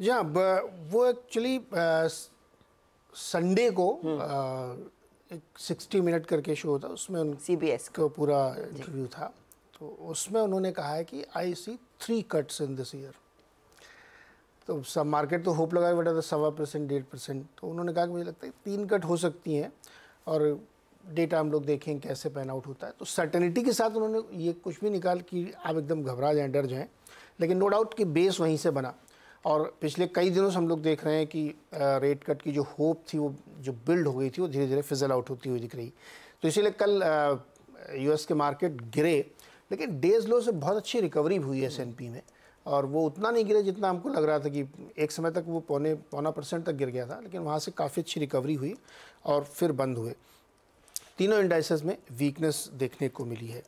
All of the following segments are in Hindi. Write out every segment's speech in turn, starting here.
जी हाँ वो एक्चुअली संडे को हम्म। एक सिक्सटी मिनट करके शो था उसमें उन सी बी एस का पूरा इंटरव्यू था तो उसमें उन्होंने कहा है कि I see three cuts in this year तो सब मार्केट तो होप लगा बैठा था तो सवा परसेंट डेढ़ परसेंट तो उन्होंने कहा कि मुझे लगता है तीन कट हो सकती हैं और डेटा हम लोग देखें कैसे पैन आउट होता है तो सर्टेनिटी के साथ उन्होंने ये कुछ भी निकाल कि आप एकदम घबरा जाएं डर जाएं लेकिन नो डाउट कि बेस वहीं से बना और पिछले कई दिनों से हम लोग देख रहे हैं कि रेट कट की जो होप थी वो जो बिल्ड हो गई थी वो धीरे धीरे फिजल आउट होती हुई दिख रही तो इसीलिए कल यूएस के मार्केट गिरे लेकिन डेज लो से बहुत अच्छी रिकवरी भी हुई है एस में और वो उतना नहीं गिरे जितना हमको लग रहा था कि एक समय तक वो पौने पौना परसेंट तक गिर गया था लेकिन वहाँ से काफ़ी अच्छी रिकवरी हुई और फिर बंद हुए तीनों इंडाइसेस में वीकनेस देखने को मिली है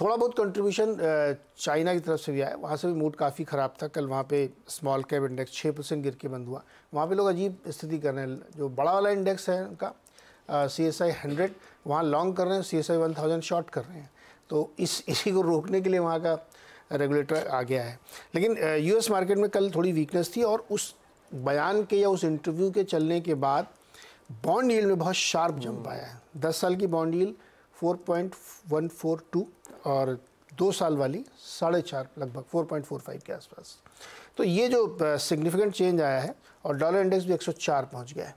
थोड़ा बहुत कंट्रीब्यूशन चाइना की तरफ से भी आया वहाँ से भी मूड काफ़ी ख़राब था कल वहाँ पे स्मॉल कैप इंडेक्स छः परसेंट गिर के बंद हुआ वहाँ पे लोग अजीब स्थिति कर रहे हैं जो बड़ा वाला इंडेक्स है उनका सी एस आई हंड्रेड वहाँ लॉन्ग कर रहे हैं C S I one thousand short कर रहे हैं तो इस इसी को रोकने के लिए वहाँ का रेगुलेटर आ गया है लेकिन यू एस मार्केट में कल थोड़ी वीकनेस थी और उस बयान के या उस इंटरव्यू के चलने के बाद बॉन्ड डील में बहुत शार्प जंप आया है दस साल की बॉन्ड डील 4.142 और दो साल वाली साढ़े चार लगभग 4.45 के आसपास तो ये जो सिग्निफिकेंट चेंज आया है और डॉलर इंडेक्स भी 104 पहुंच गया है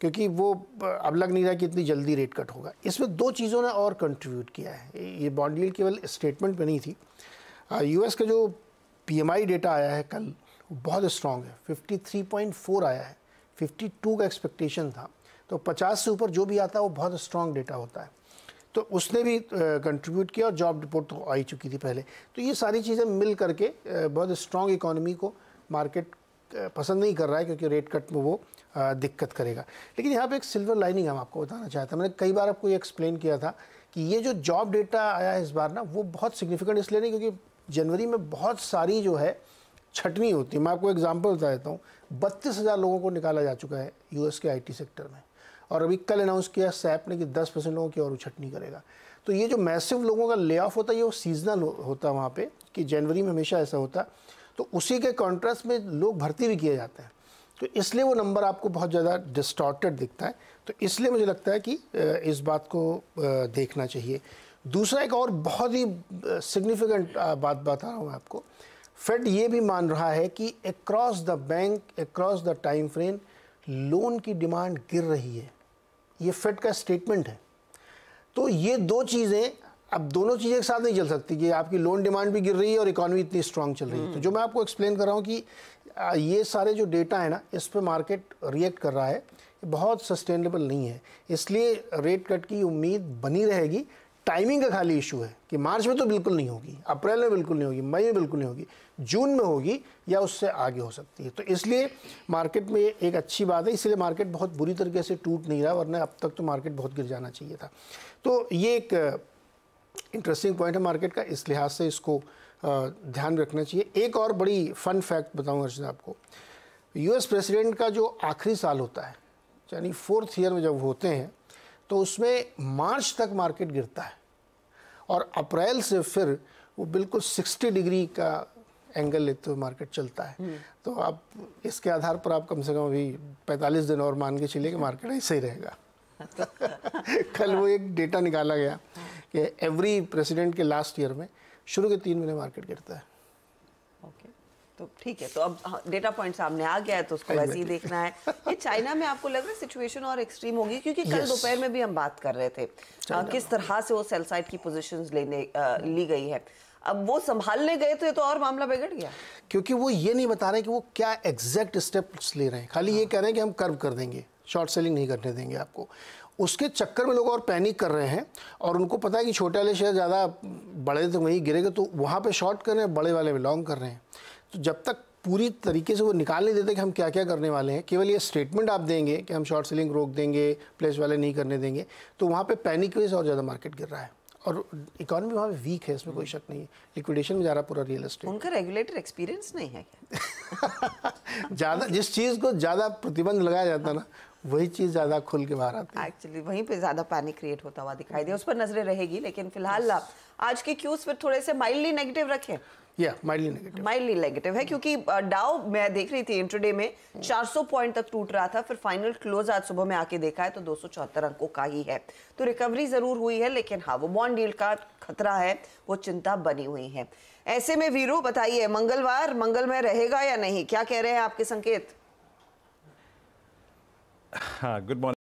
क्योंकि वो अब लग नहीं रहा कि इतनी जल्दी रेट कट होगा इसमें दो चीज़ों ने और कंट्रीब्यूट किया है ये बॉन्ड केवल स्टेटमेंट में नहीं थी यूएस का जो पीएमआई डेटा आया है कल बहुत स्ट्रांग है 53.4 आया है 52 का एक्सपेक्टेशन था तो 50 से ऊपर जो भी आता है वो बहुत स्ट्रांग डेटा होता है तो उसने भी कंट्रीब्यूट किया और जॉब रिपोर्ट तो आई चुकी थी पहले तो ये सारी चीज़ें मिल करके बहुत स्ट्रॉन्ग इकोनॉमी को मार्केट पसंद नहीं कर रहा है क्योंकि रेट कट में वो दिक्कत करेगा लेकिन यहाँ पे एक सिल्वर लाइनिंग हम आपको बताना चाहते हैं मैंने कई बार आपको ये एक्सप्लेन किया था कि ये जो जॉब डेटा आया है इस बार ना वो बहुत सिग्निफिकेंट इसलिए नहीं क्योंकि जनवरी में बहुत सारी जो है छटनी होती है मैं आपको एग्जाम्पल बता देता हूँ बत्तीस हज़ार लोगों को निकाला जा चुका है यूएस के आईटी सेक्टर में और अभी कल अनाउंस किया सैप ने कि दस परसेंट लोगों की और उछटनी करेगा तो ये जो मैसिव लोगों का ले ऑफ होता है ये वो सीजनल होता है वहाँ पर कि जनवरी में हमेशा ऐसा होता है तो उसी के कॉन्ट्रास्ट में लोग भर्ती भी किए जाते हैं तो इसलिए वो नंबर आपको बहुत ज़्यादा डिस्टॉर्टेड दिखता है तो इसलिए मुझे लगता है कि इस बात को देखना चाहिए दूसरा एक और बहुत ही सिग्निफिकेंट बात बता रहा हूँ आपको फेड ये भी मान रहा है कि across the bank across the time frame loan की डिमांड गिर रही है ये फेड का स्टेटमेंट है तो ये दो चीज़ें अब दोनों चीज़ें एक साथ नहीं चल सकती कि आपकी लोन डिमांड भी गिर रही है और इकॉनमी इतनी स्ट्रांग चल रही है तो जो मैं आपको एक्सप्लेन कर रहा हूँ कि ये सारे जो डेटा है ना इस पर मार्केट रिएक्ट कर रहा है बहुत सस्टेनेबल नहीं है इसलिए रेट कट की उम्मीद बनी रहेगी टाइमिंग का खाली इशू है कि मार्च में तो बिल्कुल नहीं होगी अप्रैल में बिल्कुल नहीं होगी मई में बिल्कुल नहीं होगी जून में होगी या उससे आगे हो सकती है तो इसलिए मार्केट में एक अच्छी बात है इसलिए मार्केट बहुत बुरी तरीके से टूट नहीं रहा वरना अब तक तो मार्केट बहुत गिर जाना चाहिए था तो ये एक इंटरेस्टिंग uh, पॉइंट है मार्केट का इस लिहाज से इसको uh, ध्यान रखना चाहिए एक और बड़ी फन फैक्ट बताऊँ अर्चना आपको यूएस प्रेसिडेंट का जो आखिरी साल होता है यानी फोर्थ ईयर में जब होते हैं तो उसमें मार्च तक मार्केट गिरता है और अप्रैल से फिर वो बिल्कुल 60 डिग्री का एंगल लेते हुए मार्केट चलता है हम्म। तो आप इसके आधार पर आप कम से कम अभी 45 दिन और मान के चलिए कि मार्केट ऐसे ही रहेगा कल वो एक डेटा निकाला गया कि एवरी प्रेसिडेंट के लास्ट ईयर में शुरू के तीन महीने मार्केट गिरता है तो ठीक है तो अब डेटा हाँ, पॉइंट सामने आ गया है तो उसको वैसे ही देखना है कि चाइना में आपको लग रहा है सिचुएशन और एक्सट्रीम होगी क्योंकि कल दोपहर में भी हम बात कर रहे थे आ, हाँ, किस तरह से वो सेल साइड की पोजीशंस लेने आ, ली गई है अब वो संभालने गए तो ये तो और मामला बिगड़ गया क्योंकि वो ये नहीं बता रहे कि वो क्या एग्जैक्ट स्टेप्स ले रहे हैं खाली ये हाँ। कह रहे हैं कि हम कर्व कर देंगे शॉर्ट सेलिंग नहीं करने देंगे आपको उसके चक्कर में लोग और पैनिक कर रहे हैं और उनको पता है कि छोटे वाले शेयर ज़्यादा बड़े तो वहीं गिरेगा तो वहाँ पे शॉर्ट कर रहे हैं बड़े वाले में लॉन्ग कर रहे हैं तो जब तक पूरी तरीके से वो निकाल नहीं देते कि हम क्या क्या करने वाले हैं केवल ये स्टेटमेंट आप देंगे कि हम शॉर्ट सेलिंग रोक देंगे प्लेस वाले नहीं करने देंगे तो वहाँ पर पैनिक वेज और ज़्यादा मार्केट गिर रहा है और इकोनॉमी वहाँ पे वीक है इसमें कोई शक नहीं है लिक्विडेशन में जा रहा पूरा रियल एस्टेट उनका रेगुलेटर एक्सपीरियंस नहीं है ज़्यादा जिस चीज़ को ज़्यादा प्रतिबंध लगाया जाता ना वही चीज़ ज़्यादा खुल के बाहर आती है एक्चुअली वहीं पे ज़्यादा पैनिक क्रिएट होता हुआ दिखाई दे उस पर नजरें रहेगी लेकिन फिलहाल आज के क्यूज पर थोड़े से माइल्डली नेगेटिव रखें माइल्डली नेगेटिव है क्योंकि डाउ मैं देख रही थी इंटरडे में 400 पॉइंट तक टूट रहा था फिर फाइनल क्लोज आज सुबह में आके देखा है तो दो अंकों का ही है तो रिकवरी जरूर हुई है लेकिन हाँ वो बॉन्ड डील का खतरा है वो चिंता बनी हुई है ऐसे में वीरू बताइए मंगलवार मंगलमय रहेगा या नहीं क्या कह रहे हैं आपके संकेत हाँ गुड मॉर्निंग